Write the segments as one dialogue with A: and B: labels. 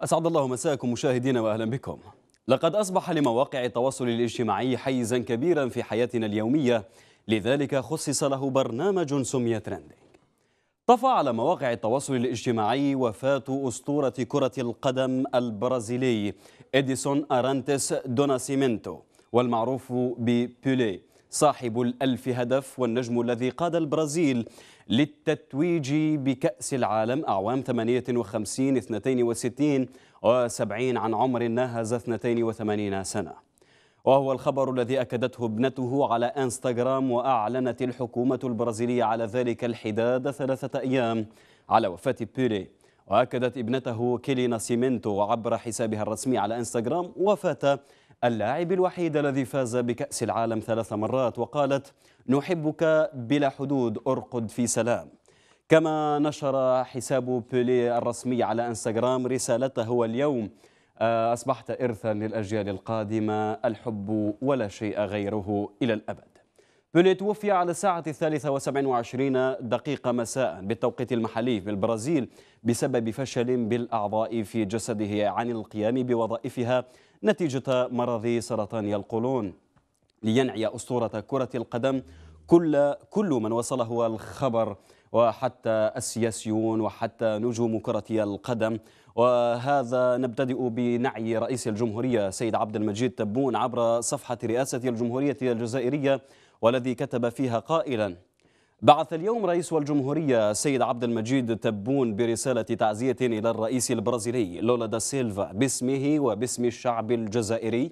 A: أسعد الله مساكم مشاهدينا وأهلا بكم لقد أصبح لمواقع التواصل الاجتماعي حيزا كبيرا في حياتنا اليومية لذلك خصص له برنامج سمي ترندينج طفى على مواقع التواصل الاجتماعي وفاة أسطورة كرة القدم البرازيلي إديسون أرانتس دوناسيمينتو والمعروف ببولي صاحب الألف هدف والنجم الذي قاد البرازيل للتتويج بكأس العالم أعوام 58 62 و70 عن عمر ناهز 82 سنة وهو الخبر الذي أكدته ابنته على انستغرام وأعلنت الحكومة البرازيلية على ذلك الحداد ثلاثة أيام على وفاة بيري وأكدت ابنته كيلي سيمينتو عبر حسابها الرسمي على انستغرام وفاة اللاعب الوحيد الذي فاز بكأس العالم ثلاث مرات وقالت نحبك بلا حدود أرقد في سلام كما نشر حساب بيلي الرسمي على انستغرام رسالته اليوم أصبحت إرثا للأجيال القادمة الحب ولا شيء غيره إلى الأبد توفي على الساعة الثالثة وسبعين وعشرين دقيقة مساء بالتوقيت المحلي بالبرازيل بسبب فشل بالأعضاء في جسده عن القيام بوظائفها نتيجة مرض سرطان القولون لينعي أسطورة كرة القدم كل كل من وصله الخبر وحتى السياسيون وحتى نجوم كرة القدم وهذا نبتدئ بنعي رئيس الجمهورية سيد عبد المجيد تبون عبر صفحة رئاسة الجمهورية الجزائرية والذي كتب فيها قائلا بعث اليوم رئيس الجمهورية سيد عبد المجيد تبون برسالة تعزية إلى الرئيس البرازيلي لولا دا سيلفا باسمه وباسم الشعب الجزائري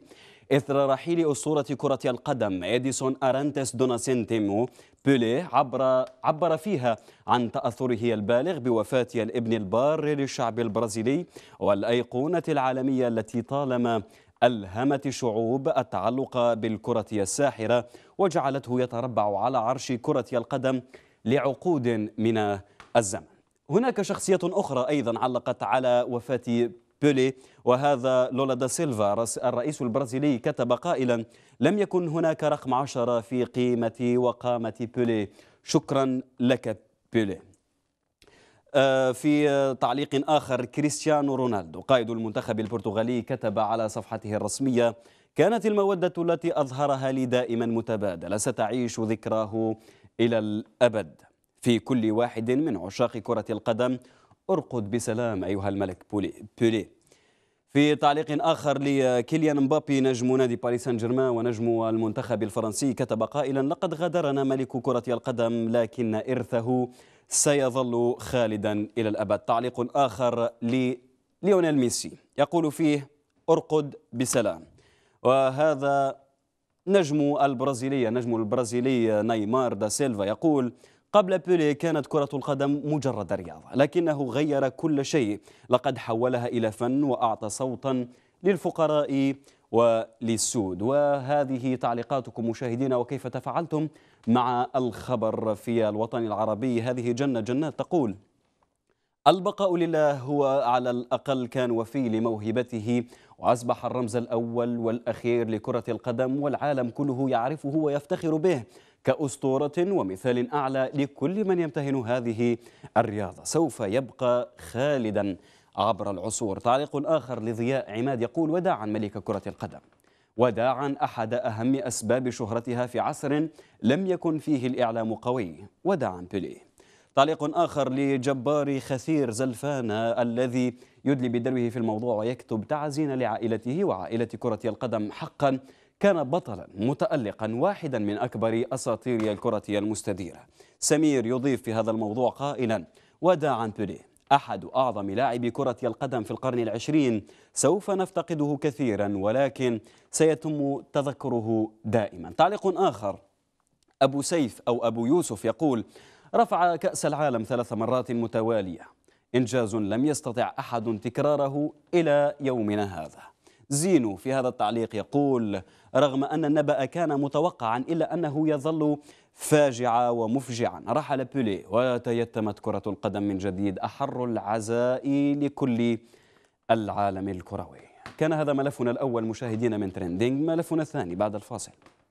A: إثر رحيل أسطورة كرة القدم إديسون أرانتس دوناسينتيمو بولي عبر عبر فيها عن تأثره البالغ بوفاة الابن البار للشعب البرازيلي والأيقونة العالمية التي طالما ألهمت الشعوب التعلق بالكرة الساحرة وجعلته يتربع على عرش كرة القدم لعقود من الزمن هناك شخصية أخرى أيضا علقت على وفاة بولي وهذا لولا دا سيلفا الرئيس البرازيلي كتب قائلا لم يكن هناك رقم عشرة في قيمة وقامة بولي شكرا لك بولي آه، في تعليق آخر كريستيانو رونالدو قائد المنتخب البرتغالي كتب على صفحته الرسمية كانت المودة التي أظهرها لي دائما متبادلة ستعيش ذكراه إلى الأبد في كل واحد من عشاق كرة القدم ارقد بسلام أيها الملك بولي, بولي. في تعليق آخر لكيليان مبابي نجم نادي باريس سان جيرمان ونجم المنتخب الفرنسي كتب قائلا لقد غادرنا ملك كرة القدم لكن إرثه سيظل خالدا إلى الأبد تعليق آخر لليونيل ميسي يقول فيه أرقد بسلام وهذا نجم البرازيلية نجم البرازيلي نيمار دا سيلفا يقول قبل بيلي كانت كرة القدم مجرد رياضة لكنه غير كل شيء لقد حولها إلى فن وأعطى صوتا للفقراء وللسود وهذه تعليقاتكم مشاهدينا وكيف تفعلتم مع الخبر في الوطن العربي هذه جنة جنات تقول البقاء لله هو على الأقل كان وفي لموهبته وأصبح الرمز الأول والأخير لكرة القدم والعالم كله يعرفه ويفتخر به كأسطورة ومثال أعلى لكل من يمتهن هذه الرياضة سوف يبقى خالدا عبر العصور تعليق آخر لضياء عماد يقول وداعا ملك كرة القدم وداعا أحد أهم أسباب شهرتها في عصر لم يكن فيه الإعلام قوي وداعا بيليه تعليق آخر لجبار خثير زلفان الذي يدلي بدلوه في الموضوع ويكتب تعزين لعائلته وعائلة كرة القدم حقا كان بطلا متألقا واحدا من أكبر أساطير الكرة المستديرة سمير يضيف في هذا الموضوع قائلا وداعا بوليه أحد أعظم لاعبي كرة القدم في القرن العشرين سوف نفتقده كثيرا ولكن سيتم تذكره دائما تعليق آخر أبو سيف أو أبو يوسف يقول رفع كأس العالم ثلاث مرات متوالية إنجاز لم يستطع أحد تكراره إلى يومنا هذا زينو في هذا التعليق يقول رغم أن النبأ كان متوقعا إلا أنه يظل فاجعة ومفجعا رحل بولي وتيتمت كرة القدم من جديد أحر العزاء لكل العالم الكروي كان هذا ملفنا الأول مشاهدينا من ترندينج ملفنا الثاني بعد الفاصل